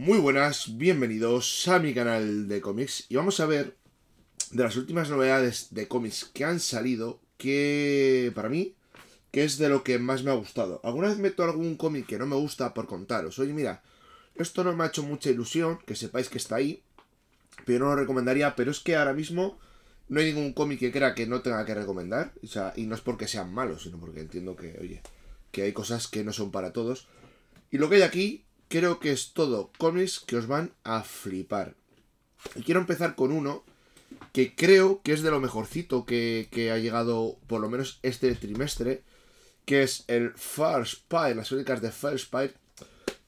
Muy buenas, bienvenidos a mi canal de cómics y vamos a ver de las últimas novedades de cómics que han salido que para mí que es de lo que más me ha gustado. Alguna vez meto algún cómic que no me gusta por contaros. Oye, mira, esto no me ha hecho mucha ilusión, que sepáis que está ahí, pero no lo recomendaría, pero es que ahora mismo no hay ningún cómic que crea que no tenga que recomendar, o sea, y no es porque sean malos, sino porque entiendo que, oye, que hay cosas que no son para todos. Y lo que hay aquí creo que es todo cómics que os van a flipar. Y quiero empezar con uno que creo que es de lo mejorcito que, ha llegado por lo menos este trimestre, que es el Far Spy, las únicas de Far Spy.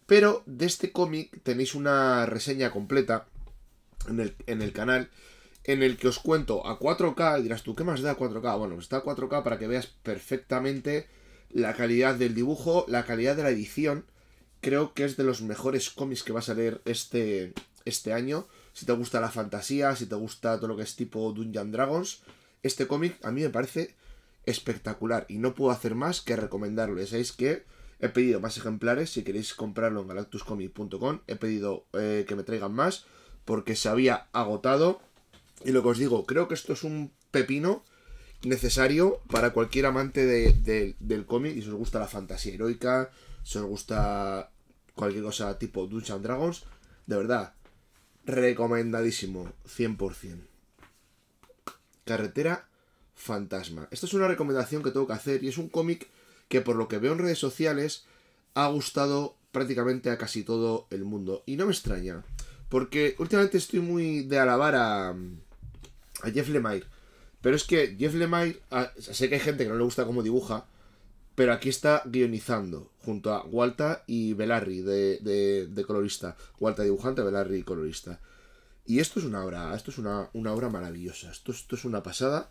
Pero de este cómic tenéis una reseña completa en el, en el canal en el que os cuento a 4K, dirás tú, ¿qué más da 4K? Bueno, pues está a 4K para que veas perfectamente la calidad del dibujo, la calidad de la edición, creo que es de los mejores cómics que vas a leer este, este año. Si te gusta la fantasía, si te gusta todo lo que es tipo Dungeon Dragons, este cómic a mí me parece espectacular y no puedo hacer más que recomendarlo. Ya sabéis que he pedido más ejemplares, si queréis comprarlo en galactuscomic.com, he pedido eh, que me traigan más porque se había agotado. Y lo que os digo, creo que esto es un pepino necesario para cualquier amante del cómic y si os gusta la fantasía heroica, si os gusta cualquier cosa tipo Dungeons Dragons, de verdad, recomendadísimo, 100%. Carretera Fantasma. Esta es una recomendación que tengo que hacer y es un cómic que por lo que veo en redes sociales ha gustado prácticamente a casi todo el mundo. Y no me extraña, porque últimamente estoy muy de alabar a, Jeff Lemire. Pero es que Jeff Lemire, sé que hay gente que no le gusta cómo dibuja, pero aquí está guionizando junto a Walta y Belarri de, de, colorista. Walta dibujante, Belarri colorista. Y esto es una obra, esto es una, obra maravillosa, esto, esto, es una pasada.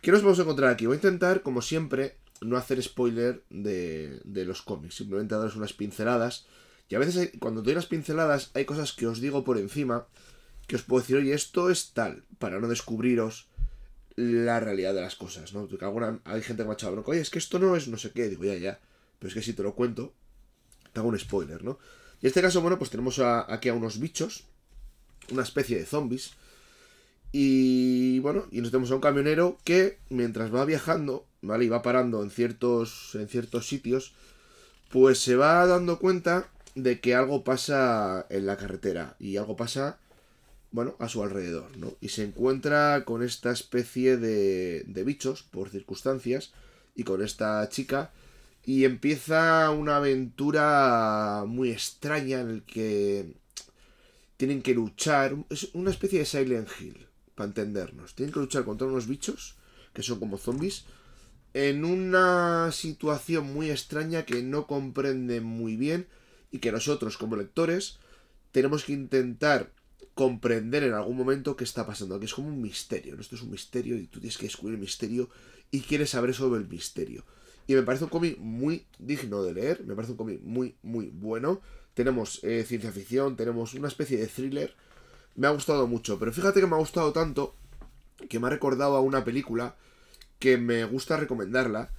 ¿Qué nos vamos a encontrar aquí? Voy a intentar, como siempre, no hacer spoiler de, de los cómics, simplemente daros unas pinceladas. Y a veces cuando doy las pinceladas hay cosas que os digo por encima, que os puedo decir, oye, esto es tal, para no descubriros la realidad de las cosas, ¿no? Porque alguna, hay gente que me ha oye, es que esto no es no sé qué, digo, ya, ya, pero es que si te lo cuento, te hago un spoiler, ¿no? Y en este caso, bueno, pues tenemos aquí a unos bichos, una especie de zombies, y bueno, y nos tenemos a un camionero que mientras va viajando, ¿vale? Y va parando en ciertos, en ciertos sitios, pues se va dando cuenta de que algo pasa en la carretera y algo pasa bueno, a su alrededor, ¿no? Y se encuentra con esta especie de, de bichos, por circunstancias, y con esta chica, y empieza una aventura muy extraña en el que tienen que luchar, es una especie de Silent Hill, para entendernos, tienen que luchar contra unos bichos, que son como zombies, en una situación muy extraña que no comprenden muy bien y que nosotros como lectores tenemos que intentar comprender en algún momento qué está pasando, que es como un misterio, Esto es un misterio y tú tienes que descubrir el misterio y quieres saber sobre el misterio. Y me parece un cómic muy digno de leer, me parece un cómic muy, muy bueno. Tenemos eh, ciencia ficción, tenemos una especie de thriller. Me ha gustado mucho, pero fíjate que me ha gustado tanto que me ha recordado a una película que me gusta recomendarla.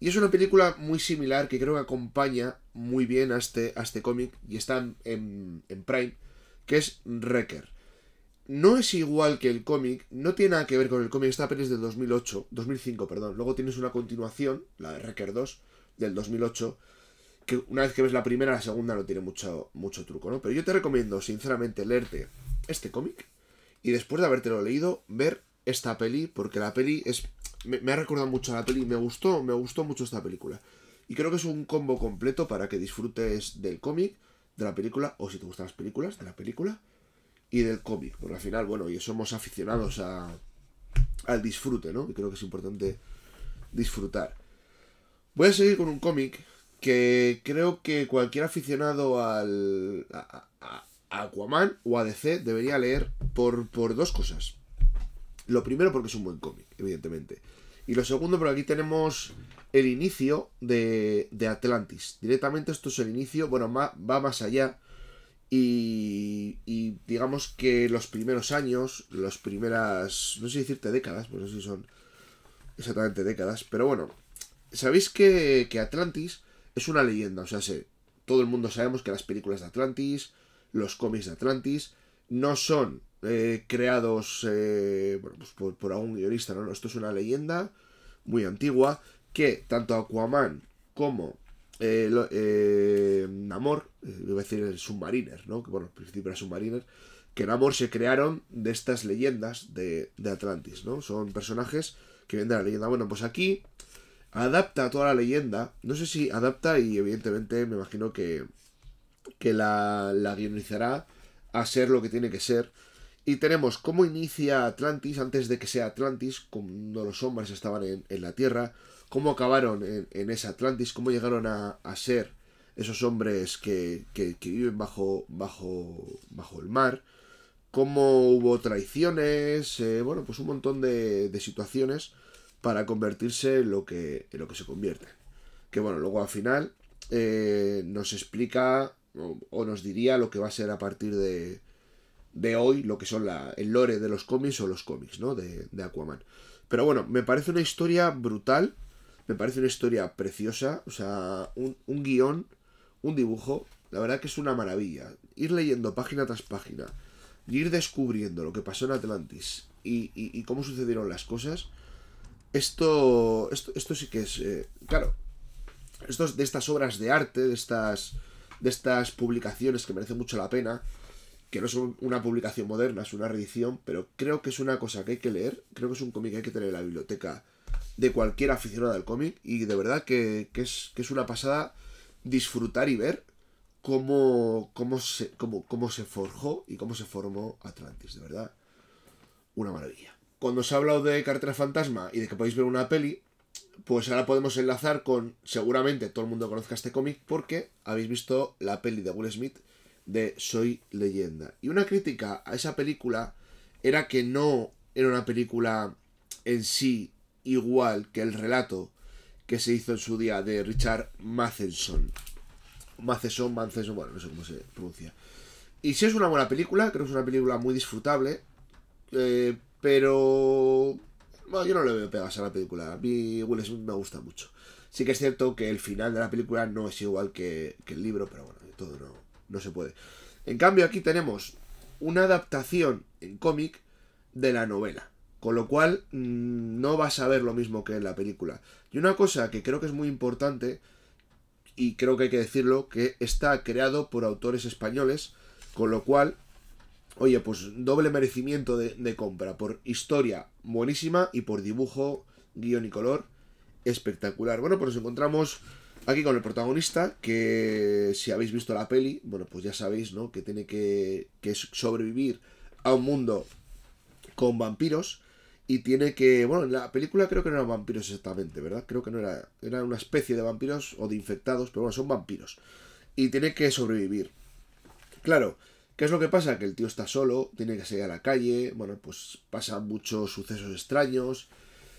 Y es una película muy similar que creo que acompaña muy bien a este, este cómic y está en, en Prime que es Wrecker. No es igual que el cómic, no tiene nada que ver con el cómic, esta peli es del 2008, 2005, perdón. Luego tienes una continuación, la de Wrecker 2, del 2008, que una vez que ves la primera, la segunda no tiene mucho, mucho truco, ¿no? Pero yo te recomiendo, sinceramente, leerte este cómic y después de habértelo leído, ver esta peli, porque la peli es... Me, ha recordado mucho a la peli, me gustó, me gustó mucho esta película. Y creo que es un combo completo para que disfrutes del cómic, de la película, o si te gustan las películas, de la película y del cómic, porque al final, bueno, y somos aficionados a, al disfrute, ¿no? Y creo que es importante disfrutar. Voy a seguir con un cómic que creo que cualquier aficionado al a, Aquaman o a DC debería leer por, por dos cosas. Lo primero porque es un buen cómic, evidentemente. Y lo segundo porque aquí tenemos el inicio de, de Atlantis. Directamente esto es el inicio, bueno, va, va más allá. Y, digamos que los primeros años, los primeras, no sé decirte décadas, pues no sé si son exactamente décadas, pero bueno, sabéis que, que Atlantis es una leyenda, o sea, sé, todo el mundo sabemos que las películas de Atlantis, los cómics de Atlantis, no son eh, creados eh, pues por, por, algún guionista, ¿no? Esto es una leyenda muy antigua que tanto Aquaman como eh, eh Namor, eh, iba a decir el Submariner, ¿no? Que bueno, al principio era Submariner, que Namor se crearon de estas leyendas de, Atlantis, ¿no? Son personajes que vienen de la leyenda. Bueno, pues aquí adapta toda la leyenda. No sé si adapta y evidentemente me imagino que, que la, la guionizará a ser lo que tiene que ser. Y tenemos cómo inicia Atlantis antes de que sea Atlantis, cuando los hombres estaban en, en la Tierra, cómo acabaron en, en esa Atlantis, cómo llegaron a, a ser esos hombres que, que, viven bajo, bajo, bajo el mar, cómo hubo traiciones, eh, bueno, pues un montón de, de situaciones para convertirse en lo que, en lo que se convierte... Que bueno, luego al final eh, nos explica o, nos diría lo que va a ser a partir de, de hoy, lo que son la, el lore de los cómics o los cómics, ¿no? De, de Aquaman. Pero bueno, me parece una historia brutal me parece una historia preciosa, o sea, un, un guión, un dibujo, la verdad que es una maravilla. Ir leyendo página tras página y ir descubriendo lo que pasó en Atlantis y, y, cómo sucedieron las cosas, esto, esto, sí que es, eh, claro, de estas obras de arte, de estas, de estas publicaciones que merecen mucho la pena, que no son una publicación moderna, es una reedición, pero creo que es una cosa que hay que leer, creo que es un cómic que hay que tener en la biblioteca de cualquier aficionado al cómic. Y de verdad que, es, que es una pasada disfrutar y ver cómo, se, cómo, cómo se forjó y cómo se formó Atlantis, de verdad. Una maravilla. Cuando os ha hablado de Cartera Fantasma y de que podéis ver una peli, pues ahora podemos enlazar con, seguramente todo el mundo conozca este cómic porque habéis visto la peli de Will Smith de Soy leyenda. Y una crítica a esa película era que no era una película en sí igual que el relato que se hizo en su día de Richard Matheson. Matheson, Matheson, bueno, no sé cómo se pronuncia. Y si es una buena película, creo que es una película muy disfrutable, eh, pero... Bueno, yo no le veo pegas a la película. A mí Will Smith me gusta mucho. Sí que es cierto que el final de la película no es igual que, el libro, pero bueno, todo no se puede. En cambio, aquí tenemos una adaptación en cómic de la novela. Con lo cual mm, no vas a ver lo mismo que en la película. Y una cosa que creo que es muy importante, y creo que hay que decirlo, que está creado por autores españoles, con lo cual, oye, pues doble merecimiento de, compra, por historia buenísima y por dibujo, guión y color espectacular. Bueno, pues nos encontramos aquí con el protagonista, que si habéis visto la peli, bueno, pues ya sabéis, ¿no? Que tiene que, que sobrevivir a un mundo con vampiros y tiene que, bueno, en la película creo que no eran vampiros exactamente, ¿verdad? Creo que no era, era una especie de vampiros o de infectados, pero bueno, son vampiros. Y tiene que sobrevivir. Claro, ¿qué es lo que pasa? Que el tío está solo, tiene que salir a la calle, bueno, pues pasan muchos sucesos extraños,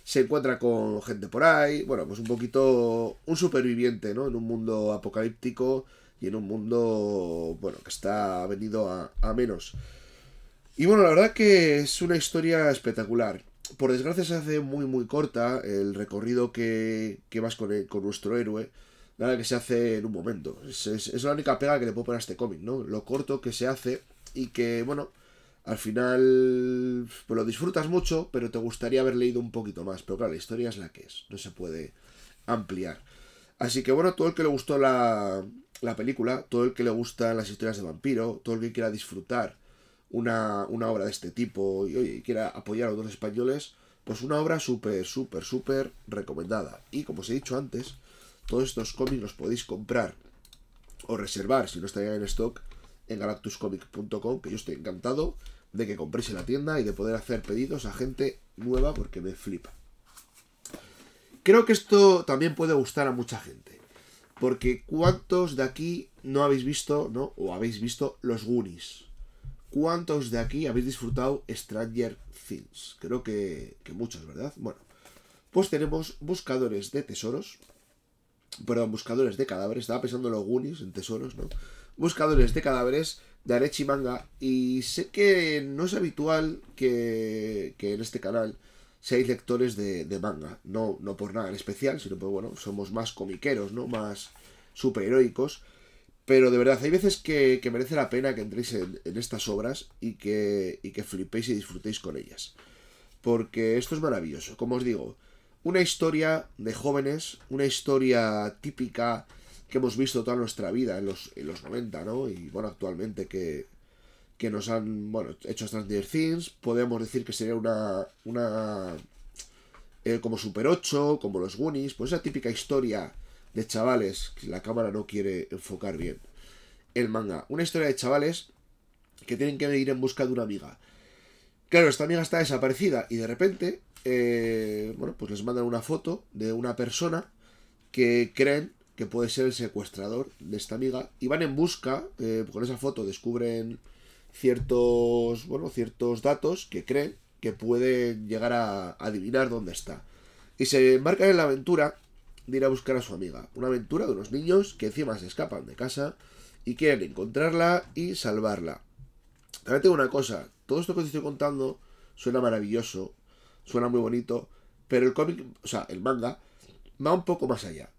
se encuentra con gente por ahí, bueno, pues un poquito un superviviente, ¿no? En un mundo apocalíptico y en un mundo, bueno, que está venido a menos. Y bueno, la verdad que es una historia espectacular por desgracia se hace muy muy corta el recorrido que, que vas con, eh, con, nuestro héroe. Nada que se hace en un momento. Es, la única pega que le puedo poner a este cómic, ¿no? Lo corto que se hace y que, bueno, al final pues lo disfrutas mucho, pero te gustaría haber leído un poquito más. Pero claro, la historia es la que es, no se puede ampliar. Así que bueno, todo el que le gustó la, la película, todo el que le gustan las historias de vampiro, todo el que quiera disfrutar una, obra de este tipo y, oye, quiera apoyar a otros españoles, pues una obra súper, súper, súper recomendada. Y como os he dicho antes, todos estos cómics los podéis comprar o reservar si no están en stock en galactuscomic.com, que yo estoy encantado de que compréis en la tienda y de poder hacer pedidos a gente nueva porque me flipa. Creo que esto también puede gustar a mucha gente. Porque ¿cuántos de aquí no habéis visto, no? O habéis visto los Goonies? ¿Cuántos de aquí habéis disfrutado Stranger Things? Creo que, muchos, ¿verdad? Bueno, pues tenemos buscadores de tesoros. Perdón, buscadores de cadáveres. Estaba pensando en los Goonies, en tesoros, ¿no? Buscadores de cadáveres de Arechi Manga. Y sé que no es habitual que, que en este canal seáis lectores de, manga. No, no por nada en especial, sino porque, bueno, somos más comiqueros, ¿no? Más superheroicos. Pero de verdad, hay veces que, merece la pena que entréis en, estas obras y que, flipéis y disfrutéis con ellas. Porque esto es maravilloso. Como os digo, una historia de jóvenes, una historia típica que hemos visto toda nuestra vida en los, 90, ¿no? Y bueno, actualmente que, que nos han bueno, hecho Stranger Things, podemos decir que sería una, una eh, como Super 8, como los Goonies, pues esa típica historia de chavales que la cámara no quiere enfocar bien. El manga, una historia de chavales que tienen que ir en busca de una amiga. Claro, esta amiga está desaparecida y de repente, eh, bueno, pues les mandan una foto de una persona que creen que puede ser el secuestrador de esta amiga y van en busca, eh, con esa foto descubren ciertos, bueno, ciertos datos que creen que pueden llegar a adivinar dónde está. Y se embarcan en la aventura de ir a buscar a su amiga. Una aventura de unos niños que encima se escapan de casa y quieren encontrarla y salvarla. También tengo una cosa, todo esto que os estoy contando suena maravilloso, suena muy bonito, pero el cómic, o sea, el manga, va un poco más allá.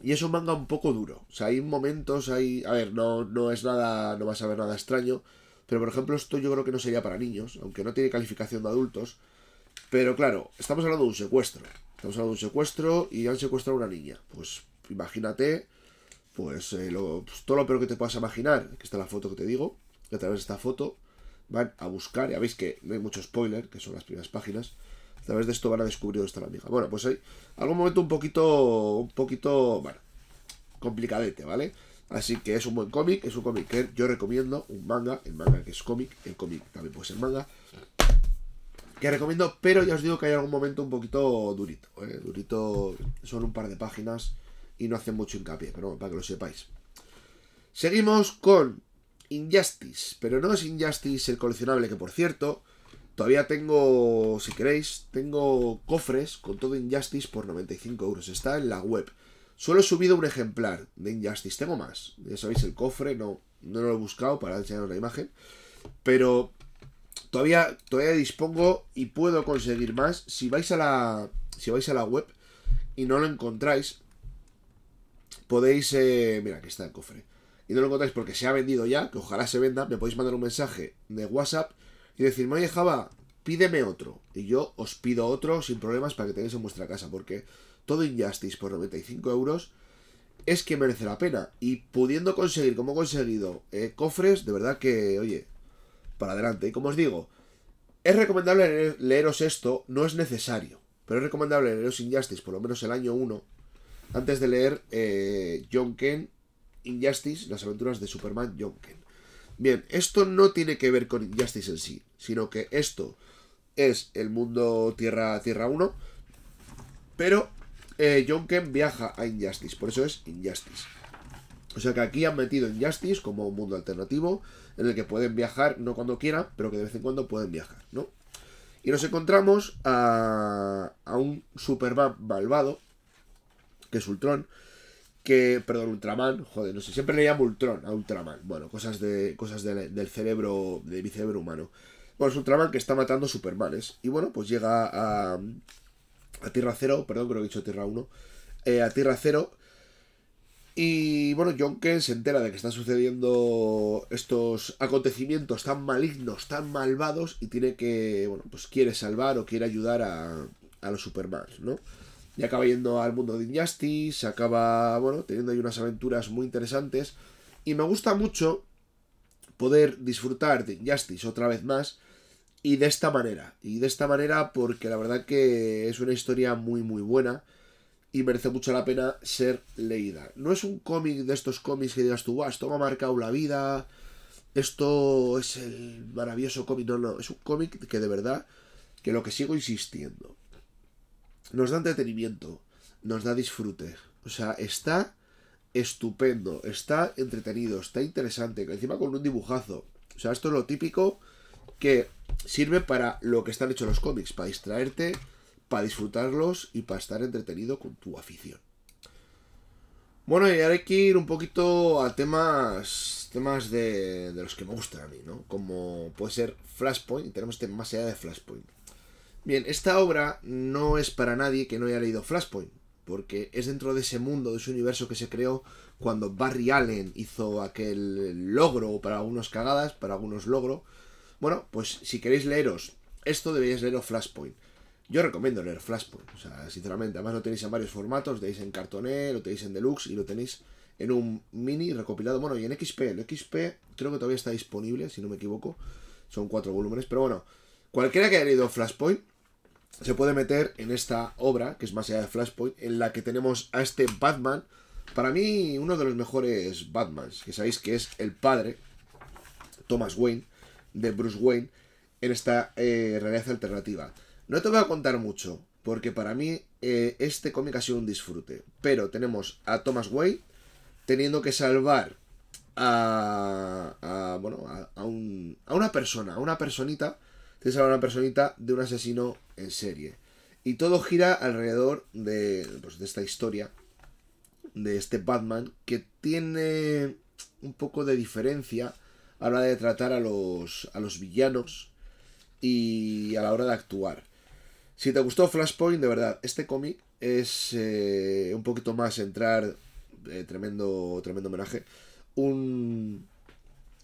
Y es un manga un poco duro. O sea, hay momentos, hay... A ver, no, no es nada, no vas a ver nada extraño, pero por ejemplo esto yo creo que no sería para niños, aunque no tiene calificación de adultos. Pero claro, estamos hablando de un secuestro estamos hablando de un secuestro y han secuestrado a una niña. Pues imagínate, pues, eh, lo, pues, todo lo peor que te puedas imaginar, que está la foto que te digo, que a través de esta foto van a buscar, ya veis que no hay mucho spoiler, que son las primeras páginas, a través de esto van a descubrir dónde está la amiga. Bueno, pues hay algún momento un poquito, un poquito, bueno, complicadete, ¿vale? Así que es un buen cómic, es un cómic que yo recomiendo, un manga, el manga que es cómic, el cómic también puede ser manga, que recomiendo, pero ya os digo que hay algún momento un poquito durito. ¿eh? Durito son un par de páginas y no hacen mucho hincapié, pero para que lo sepáis. Seguimos con Injustice, pero no es Injustice el coleccionable, que por cierto, todavía tengo, si queréis, tengo cofres con todo Injustice por 95 euros. Está en la web. Solo he subido un ejemplar de Injustice, tengo más. Ya sabéis, el cofre, no, no lo he buscado para enseñaros la imagen. Pero todavía, todavía dispongo y puedo conseguir más. Si vais a la, si vais a la web y no lo encontráis, podéis... Eh, mira, aquí está el cofre. Y no lo encontráis porque se ha vendido ya, que ojalá se venda, me podéis mandar un mensaje de WhatsApp y decirme, oye Java, pídeme otro. Y yo os pido otro sin problemas para que tengáis en vuestra casa, porque todo Injustice por 95 euros es que merece la pena. Y pudiendo conseguir, como he conseguido, eh, cofres, de verdad que, oye, para adelante. Y como os digo, es recomendable leeros esto, no es necesario, pero es recomendable leeros Injustice, por lo menos el año 1, antes de leer eh, John Injustice, las aventuras de Superman John Bien, esto no tiene que ver con Injustice en sí, sino que esto es el mundo Tierra Tierra 1, pero eh, John viaja a Injustice, por eso es Injustice. O sea que aquí han metido Injustice como un mundo alternativo, en el que pueden viajar, no cuando quieran, pero que de vez en cuando pueden viajar, ¿no? Y nos encontramos a, a un Superman malvado, que es Ultron, que, perdón, Ultraman, joder, no sé, siempre le llamo Ultron a Ultraman, bueno, cosas, de, cosas del cerebro, de mi cerebro humano. Bueno, es Ultraman que está matando Supermanes, y bueno, pues llega a, a Tierra Cero, perdón, creo que he dicho Tierra 1, eh, a Tierra Cero, y bueno, Kent se entera de que están sucediendo estos acontecimientos tan malignos, tan malvados, y tiene que, bueno, pues quiere salvar o quiere ayudar a, a los Superman, ¿no? Y acaba yendo al mundo de Injustice, acaba, bueno, teniendo ahí unas aventuras muy interesantes. Y me gusta mucho poder disfrutar de Injustice otra vez más, y de esta manera. Y de esta manera porque la verdad que es una historia muy, muy buena y merece mucho la pena ser leída. No es un cómic de estos cómics que digas tú, guau, esto me ha marcado la vida, esto es el maravilloso cómic. No, no, es un cómic que de verdad, que lo que sigo insistiendo, nos da entretenimiento, nos da disfrute. O sea, está estupendo, está entretenido, está interesante, encima con un dibujazo. O sea, esto es lo típico que sirve para lo que están hechos los cómics, para distraerte para disfrutarlos y para estar entretenido con tu afición. Bueno, y ahora hay que ir un poquito a temas temas de, los que me gustan a mí, ¿no? Como puede ser Flashpoint, y tenemos este más allá de Flashpoint. Bien, esta obra no es para nadie que no haya leído Flashpoint, porque es dentro de ese mundo, de ese universo que se creó cuando Barry Allen hizo aquel logro, para algunos cagadas, para algunos logro. Bueno, pues si queréis leeros esto, deberíais leeros Flashpoint. Yo recomiendo leer Flashpoint, o sea, sinceramente. Además lo tenéis en varios formatos, lo tenéis en cartoné, lo tenéis en deluxe y lo tenéis en un mini recopilado, bueno, y en XP. El XP creo que todavía está disponible, si no me equivoco. Son cuatro volúmenes, pero bueno, cualquiera que haya leído Flashpoint se puede meter en esta obra, que es más allá de Flashpoint, en la que tenemos a este Batman, para mí uno de los mejores Batmans, que sabéis que es el padre, Thomas Wayne, de Bruce Wayne, en esta eh, realidad alternativa. No te voy a contar mucho, porque para mí eh, este cómic ha sido un disfrute. Pero tenemos a Thomas Wayne teniendo que salvar a, bueno, a, a, a, una persona, a una personita, que salva a una personita de un asesino en serie. Y todo gira alrededor de, pues, de esta historia, de este Batman, que tiene un poco de diferencia a la hora de tratar a los, a los villanos y a la hora de actuar. Si te gustó Flashpoint, de verdad, este cómic es eh, un poquito más entrar, eh, tremendo, tremendo homenaje, un,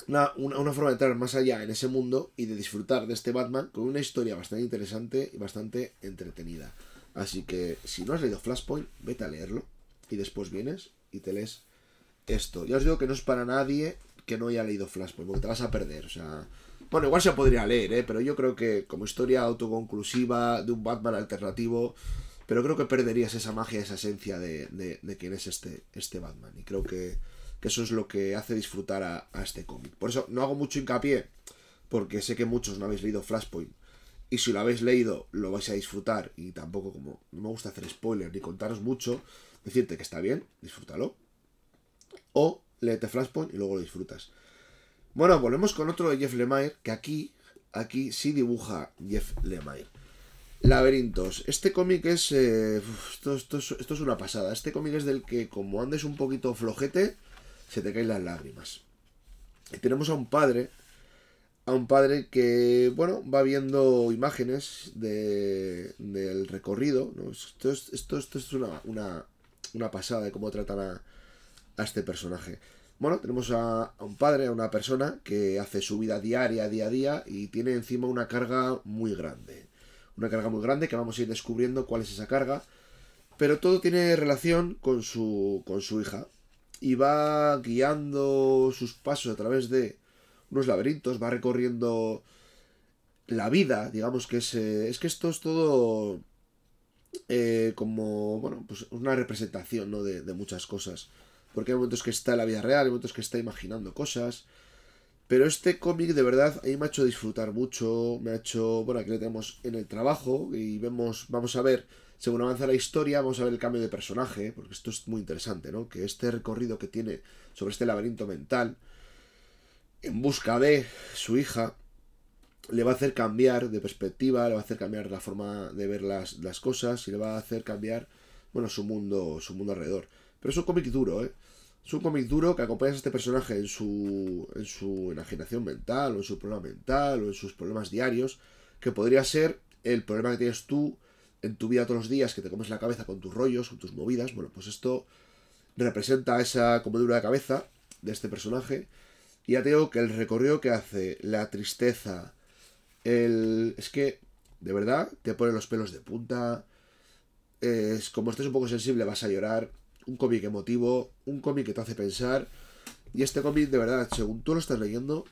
una, una, una, forma de entrar más allá en ese mundo y de disfrutar de este Batman con una historia bastante interesante y bastante entretenida. Así que si no has leído Flashpoint, vete a leerlo y después vienes y te lees esto. Ya os digo que no es para nadie que no haya leído Flashpoint, porque te vas a perder, o sea... Bueno, igual se podría leer, ¿eh? pero yo creo que como historia autoconclusiva de un Batman alternativo, pero creo que perderías esa magia, esa esencia de, de, quién es este, este Batman. Y creo que, eso es lo que hace disfrutar a, este cómic. Por eso no hago mucho hincapié, porque sé que muchos no habéis leído Flashpoint. Y si lo habéis leído, lo vais a disfrutar. Y tampoco, como no me gusta hacer spoilers ni contaros mucho, decirte que está bien, disfrútalo. O léete Flashpoint y luego lo disfrutas. Bueno, volvemos con otro de Jeff Lemire, que aquí, aquí sí dibuja Jeff Lemire. Laberintos. Este cómic eh, es, esto, es una pasada. Este cómic es del que, como andes un poquito flojete, se te caen las lágrimas. Y tenemos a un padre. A un padre que, bueno, va viendo imágenes de, del recorrido. Esto, esto, es una, una, pasada de cómo tratan a, a este personaje. Bueno, tenemos a, un padre, a una persona que hace su vida diaria, día a día, y tiene encima una carga muy grande. Una carga muy grande que vamos a ir descubriendo cuál es esa carga. Pero todo tiene relación con su, con su hija. Y va guiando sus pasos a través de unos laberintos, va recorriendo la vida, digamos que es, eh, es que esto es todo eh, como, bueno, pues una representación, ¿no? de, de muchas cosas porque hay momentos que está en la vida real, hay momentos que está imaginando cosas. Pero este cómic de verdad a mí me ha hecho disfrutar mucho, me ha hecho, bueno, aquí lo tenemos en el trabajo y vemos, vamos a ver, según avanza la historia, vamos a ver el cambio de personaje, porque esto es muy interesante, ¿no? Que este recorrido que tiene sobre este laberinto mental, en busca de su hija, le va a hacer cambiar de perspectiva, le va a hacer cambiar la forma de ver las, las cosas y le va a hacer cambiar, bueno, su mundo, su mundo alrededor. Pero es un cómic duro, ¿eh? Es un cómic duro que acompaña a este personaje en su, en su enajenación mental, o en su problema mental, o en sus problemas diarios, que podría ser el problema que tienes tú en tu vida todos los días, que te comes la cabeza con tus rollos, con tus movidas. Bueno, pues esto representa esa comedura de cabeza de este personaje. Y ya te digo que el recorrido que hace, la tristeza, el... Es que, de verdad, te pone los pelos de punta. Es, como estés un poco sensible, vas a llorar un cómic emotivo, un cómic que te hace pensar. Y este cómic, de verdad, según tú lo estás leyendo,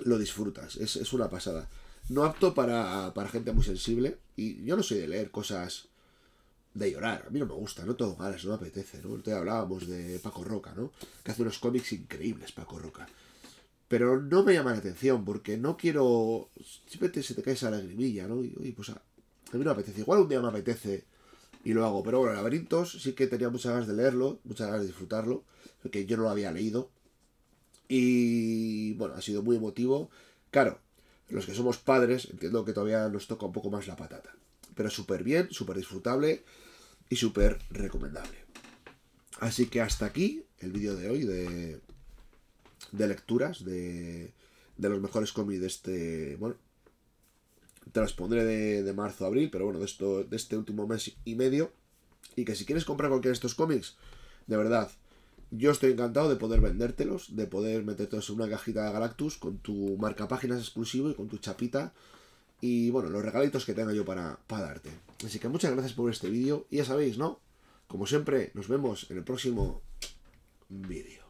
lo disfrutas. Es, una pasada. No apto para, para, gente muy sensible. Y yo no soy de leer cosas de llorar. A mí no me gusta, no tengo ganas, no me apetece. ¿no? Te hablábamos de Paco Roca, ¿no? Que hace unos cómics increíbles, Paco Roca. Pero no me llama la atención porque no quiero. Siempre se te cae esa lagrimilla, ¿no? Y, pues a, a mí no me apetece. Igual un día me apetece y lo hago. Pero bueno, Laberintos sí que tenía muchas ganas de leerlo, muchas ganas de disfrutarlo, porque yo no lo había leído. Y bueno, ha sido muy emotivo. Claro, los que somos padres entiendo que todavía nos toca un poco más la patata. Pero súper bien, súper disfrutable y súper recomendable. Así que hasta aquí el vídeo de hoy de, de lecturas de, de los mejores cómics de este, bueno, te las pondré de, marzo a abril, pero bueno, de, esto, de este último mes y medio. Y que si quieres comprar cualquiera de estos cómics, de verdad, yo estoy encantado de poder vendértelos, de poder metértelos en una cajita de Galactus con tu marca páginas exclusivo y con tu chapita. Y bueno, los regalitos que tengo yo para, para darte. Así que muchas gracias por este vídeo. Y ya sabéis, ¿no? Como siempre, nos vemos en el próximo vídeo.